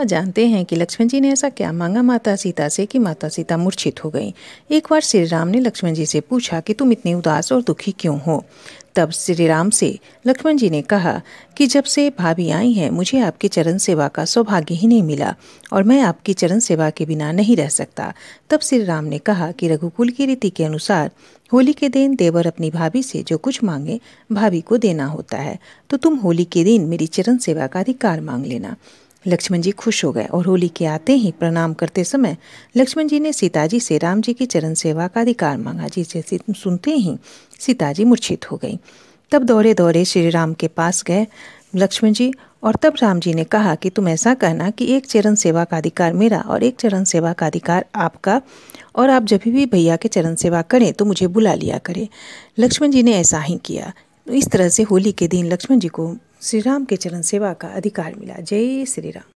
वह जानते हैं कि लक्ष्मण जी ने ऐसा क्या मांगा माता सीता से कि माता सीता मूर्छित हो गई एक बार श्री राम ने लक्ष्मण जी से पूछा कि तुम इतनी उदास और दुखी क्यों हो तब श्री राम से लक्ष्मण जी ने कहा कि जब से भाभी आई हैं मुझे आपके चरण सेवा का सौभाग्य ही नहीं मिला और मैं आपकी चरण सेवा के बिना नहीं रह सकता तब श्री राम ने कहा कि रघुकुल की रीति के अनुसार होली के दिन देवर अपनी भाभी से जो कुछ मांगे भाभी को देना होता है तो तुम होली के दिन मेरी चरण सेवा का अधिकार मांग लेना लक्ष्मण जी खुश हो गए और होली के आते ही प्रणाम करते समय लक्ष्मण जी ने सीताजी से राम जी की चरण सेवा का अधिकार मांगा जिसे सुनते ही सीताजी मूर्छित हो गई तब दौड़े दौड़े श्री राम के पास गए लक्ष्मण जी और तब राम जी ने कहा कि तुम ऐसा कहना कि एक चरण सेवा का अधिकार मेरा और एक चरण सेवा का अधिकार आपका और आप जब भी भैया के चरण सेवा करें तो मुझे बुला लिया करें लक्ष्मण जी ने ऐसा ही किया इस तरह से होली के दिन लक्ष्मण जी को श्री राम के चरण सेवा का अधिकार मिला जय श्री राम